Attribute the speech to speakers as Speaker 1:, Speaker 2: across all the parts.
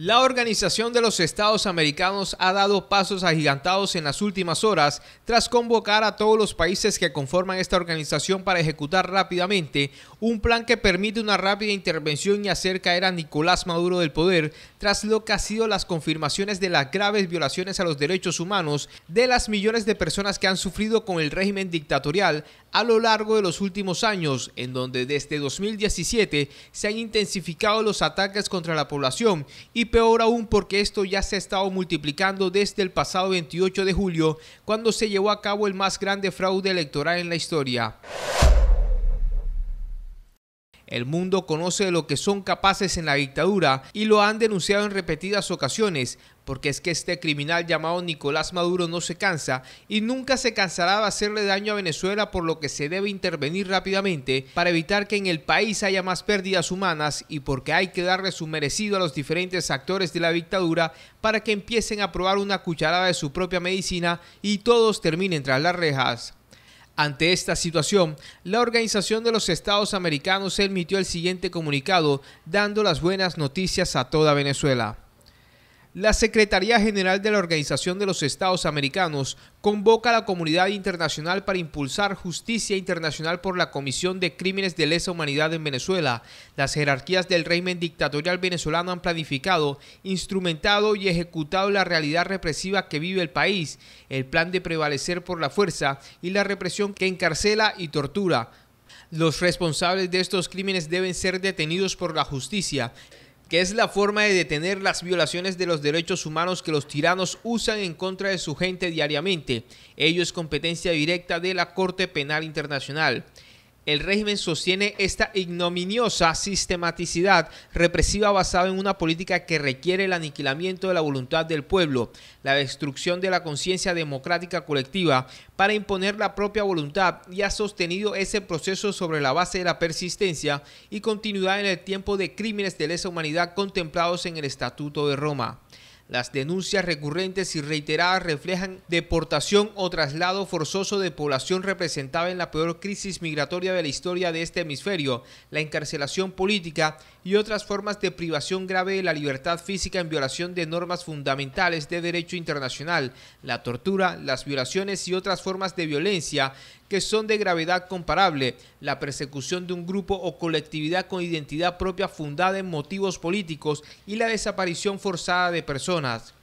Speaker 1: La Organización de los Estados Americanos ha dado pasos agigantados en las últimas horas tras convocar a todos los países que conforman esta organización para ejecutar rápidamente un plan que permite una rápida intervención y hacer caer a Nicolás Maduro del poder tras lo que ha sido las confirmaciones de las graves violaciones a los derechos humanos de las millones de personas que han sufrido con el régimen dictatorial a lo largo de los últimos años, en donde desde 2017 se han intensificado los ataques contra la población y peor aún porque esto ya se ha estado multiplicando desde el pasado 28 de julio, cuando se llevó a cabo el más grande fraude electoral en la historia. El mundo conoce de lo que son capaces en la dictadura y lo han denunciado en repetidas ocasiones, porque es que este criminal llamado Nicolás Maduro no se cansa y nunca se cansará de hacerle daño a Venezuela, por lo que se debe intervenir rápidamente para evitar que en el país haya más pérdidas humanas y porque hay que darle su merecido a los diferentes actores de la dictadura para que empiecen a probar una cucharada de su propia medicina y todos terminen tras las rejas. Ante esta situación, la Organización de los Estados Americanos emitió el siguiente comunicado dando las buenas noticias a toda Venezuela. La Secretaría General de la Organización de los Estados Americanos convoca a la comunidad internacional para impulsar justicia internacional por la Comisión de Crímenes de Lesa Humanidad en Venezuela. Las jerarquías del régimen dictatorial venezolano han planificado, instrumentado y ejecutado la realidad represiva que vive el país, el plan de prevalecer por la fuerza y la represión que encarcela y tortura. Los responsables de estos crímenes deben ser detenidos por la justicia que es la forma de detener las violaciones de los derechos humanos que los tiranos usan en contra de su gente diariamente. Ello es competencia directa de la Corte Penal Internacional el régimen sostiene esta ignominiosa sistematicidad represiva basada en una política que requiere el aniquilamiento de la voluntad del pueblo, la destrucción de la conciencia democrática colectiva para imponer la propia voluntad y ha sostenido ese proceso sobre la base de la persistencia y continuidad en el tiempo de crímenes de lesa humanidad contemplados en el Estatuto de Roma. Las denuncias recurrentes y reiteradas reflejan deportación o traslado forzoso de población representada en la peor crisis migratoria de la historia de este hemisferio, la encarcelación política y otras formas de privación grave de la libertad física en violación de normas fundamentales de derecho internacional, la tortura, las violaciones y otras formas de violencia que son de gravedad comparable, la persecución de un grupo o colectividad con identidad propia fundada en motivos políticos y la desaparición forzada de personas.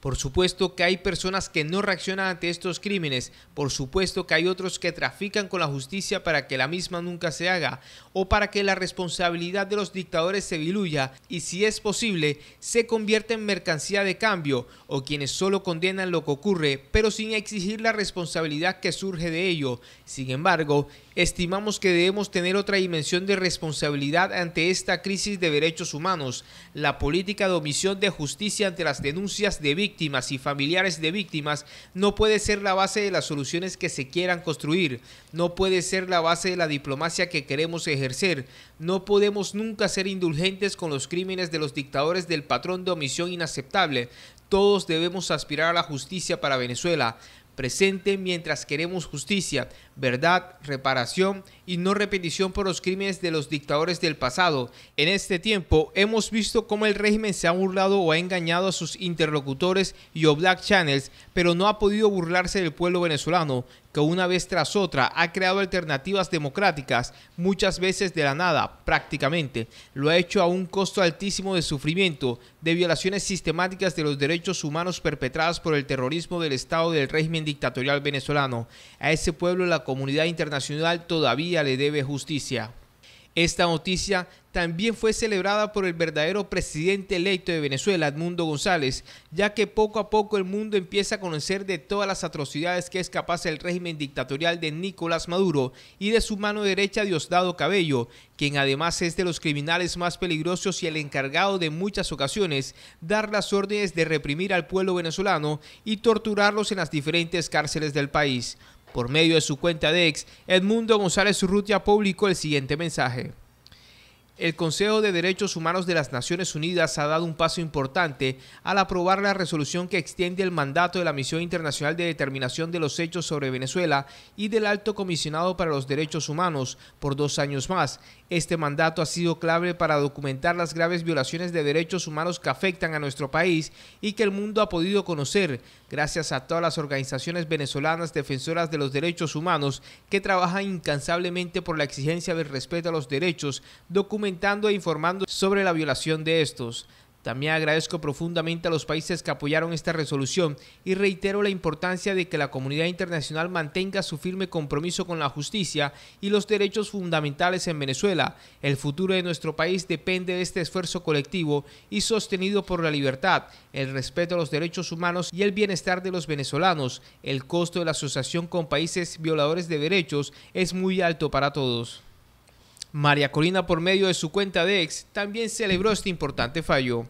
Speaker 1: Por supuesto que hay personas que no reaccionan ante estos crímenes, por supuesto que hay otros que trafican con la justicia para que la misma nunca se haga o para que la responsabilidad de los dictadores se diluya y si es posible se convierta en mercancía de cambio o quienes solo condenan lo que ocurre pero sin exigir la responsabilidad que surge de ello. Sin embargo, estimamos que debemos tener otra dimensión de responsabilidad ante esta crisis de derechos humanos. La política de omisión de justicia ante las denuncias de víctimas y familiares de víctimas no puede ser la base de las soluciones que se quieran construir, no puede ser la base de la diplomacia que queremos ejercer. No podemos nunca ser indulgentes con los crímenes de los dictadores del patrón de omisión inaceptable. Todos debemos aspirar a la justicia para Venezuela presente mientras queremos justicia, verdad, reparación y no repetición por los crímenes de los dictadores del pasado. En este tiempo hemos visto cómo el régimen se ha burlado o ha engañado a sus interlocutores y o black channels, pero no ha podido burlarse del pueblo venezolano, que una vez tras otra ha creado alternativas democráticas, muchas veces de la nada, prácticamente. Lo ha hecho a un costo altísimo de sufrimiento, de violaciones sistemáticas de los derechos humanos perpetradas por el terrorismo del Estado del régimen dictatorial venezolano. A ese pueblo la comunidad internacional todavía le debe justicia. Esta noticia también fue celebrada por el verdadero presidente electo de Venezuela, Edmundo González, ya que poco a poco el mundo empieza a conocer de todas las atrocidades que es capaz el régimen dictatorial de Nicolás Maduro y de su mano derecha Diosdado Cabello, quien además es de los criminales más peligrosos y el encargado de muchas ocasiones dar las órdenes de reprimir al pueblo venezolano y torturarlos en las diferentes cárceles del país. Por medio de su cuenta de ex, Edmundo González Urrutia publicó el siguiente mensaje. El Consejo de Derechos Humanos de las Naciones Unidas ha dado un paso importante al aprobar la resolución que extiende el mandato de la Misión Internacional de Determinación de los Hechos sobre Venezuela y del Alto Comisionado para los Derechos Humanos por dos años más, este mandato ha sido clave para documentar las graves violaciones de derechos humanos que afectan a nuestro país y que el mundo ha podido conocer gracias a todas las organizaciones venezolanas defensoras de los derechos humanos que trabajan incansablemente por la exigencia del respeto a los derechos, documentando e informando sobre la violación de estos. También agradezco profundamente a los países que apoyaron esta resolución y reitero la importancia de que la comunidad internacional mantenga su firme compromiso con la justicia y los derechos fundamentales en Venezuela. El futuro de nuestro país depende de este esfuerzo colectivo y sostenido por la libertad, el respeto a los derechos humanos y el bienestar de los venezolanos. El costo de la asociación con países violadores de derechos es muy alto para todos. María Corina, por medio de su cuenta de ex, también celebró este importante fallo.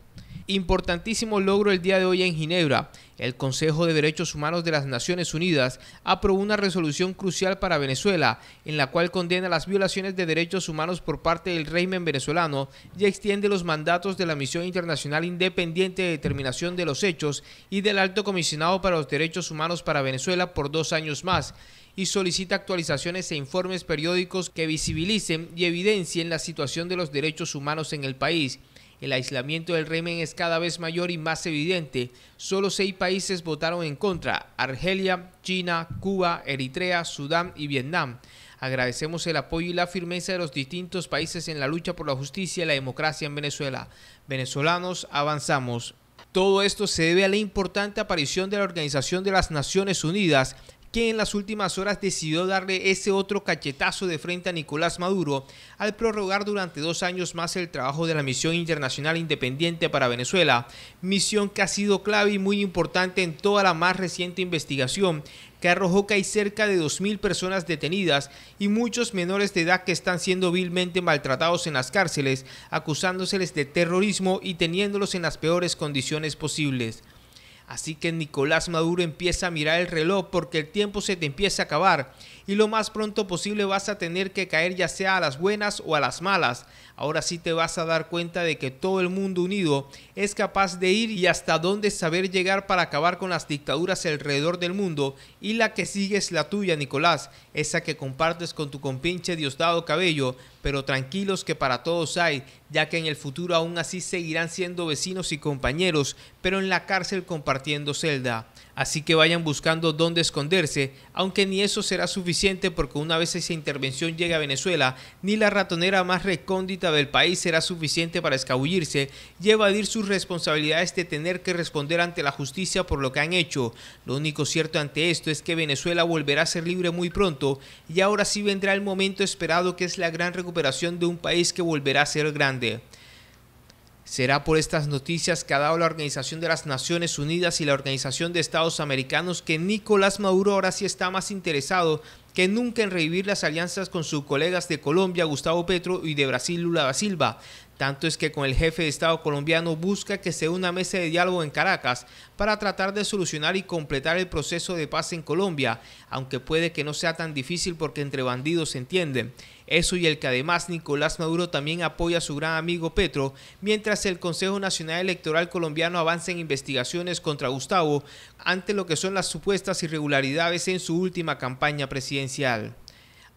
Speaker 1: Importantísimo logro el día de hoy en Ginebra. El Consejo de Derechos Humanos de las Naciones Unidas aprobó una resolución crucial para Venezuela, en la cual condena las violaciones de derechos humanos por parte del régimen venezolano y extiende los mandatos de la Misión Internacional Independiente de Determinación de los Hechos y del Alto Comisionado para los Derechos Humanos para Venezuela por dos años más y solicita actualizaciones e informes periódicos que visibilicen y evidencien la situación de los derechos humanos en el país. El aislamiento del régimen es cada vez mayor y más evidente. Solo seis países votaron en contra, Argelia, China, Cuba, Eritrea, Sudán y Vietnam. Agradecemos el apoyo y la firmeza de los distintos países en la lucha por la justicia y la democracia en Venezuela. Venezolanos, avanzamos. Todo esto se debe a la importante aparición de la Organización de las Naciones Unidas que en las últimas horas decidió darle ese otro cachetazo de frente a Nicolás Maduro al prorrogar durante dos años más el trabajo de la Misión Internacional Independiente para Venezuela, misión que ha sido clave y muy importante en toda la más reciente investigación que arrojó que hay cerca de 2.000 personas detenidas y muchos menores de edad que están siendo vilmente maltratados en las cárceles, acusándoseles de terrorismo y teniéndolos en las peores condiciones posibles. Así que Nicolás Maduro empieza a mirar el reloj porque el tiempo se te empieza a acabar y lo más pronto posible vas a tener que caer ya sea a las buenas o a las malas. Ahora sí te vas a dar cuenta de que todo el mundo unido es capaz de ir y hasta dónde saber llegar para acabar con las dictaduras alrededor del mundo y la que sigue es la tuya Nicolás, esa que compartes con tu compinche Diosdado Cabello pero tranquilos que para todos hay, ya que en el futuro aún así seguirán siendo vecinos y compañeros, pero en la cárcel compartiendo celda. Así que vayan buscando dónde esconderse, aunque ni eso será suficiente porque una vez esa intervención llegue a Venezuela, ni la ratonera más recóndita del país será suficiente para escabullirse y evadir sus responsabilidades de tener que responder ante la justicia por lo que han hecho. Lo único cierto ante esto es que Venezuela volverá a ser libre muy pronto y ahora sí vendrá el momento esperado que es la gran recuperación de un país que volverá a ser grande. Será por estas noticias que ha dado la Organización de las Naciones Unidas y la Organización de Estados Americanos que Nicolás Maduro ahora sí está más interesado que nunca en revivir las alianzas con sus colegas de Colombia, Gustavo Petro, y de Brasil, Lula da Silva. Tanto es que con el jefe de Estado colombiano busca que se una mesa de diálogo en Caracas para tratar de solucionar y completar el proceso de paz en Colombia, aunque puede que no sea tan difícil porque entre bandidos se entienden. Eso y el que además Nicolás Maduro también apoya a su gran amigo Petro, mientras el Consejo Nacional Electoral colombiano avanza en investigaciones contra Gustavo ante lo que son las supuestas irregularidades en su última campaña presidencial.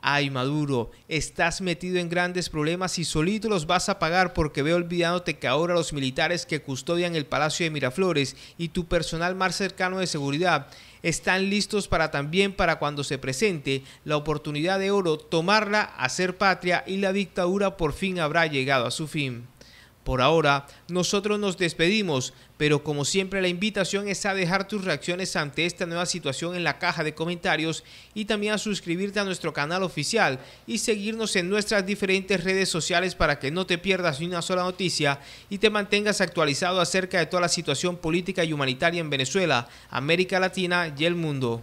Speaker 1: Ay, Maduro, estás metido en grandes problemas y solito los vas a pagar porque veo olvidándote que ahora los militares que custodian el Palacio de Miraflores y tu personal más cercano de seguridad están listos para también para cuando se presente la oportunidad de oro tomarla, hacer patria y la dictadura por fin habrá llegado a su fin. Por ahora, nosotros nos despedimos, pero como siempre la invitación es a dejar tus reacciones ante esta nueva situación en la caja de comentarios y también a suscribirte a nuestro canal oficial y seguirnos en nuestras diferentes redes sociales para que no te pierdas ni una sola noticia y te mantengas actualizado acerca de toda la situación política y humanitaria en Venezuela, América Latina y el mundo.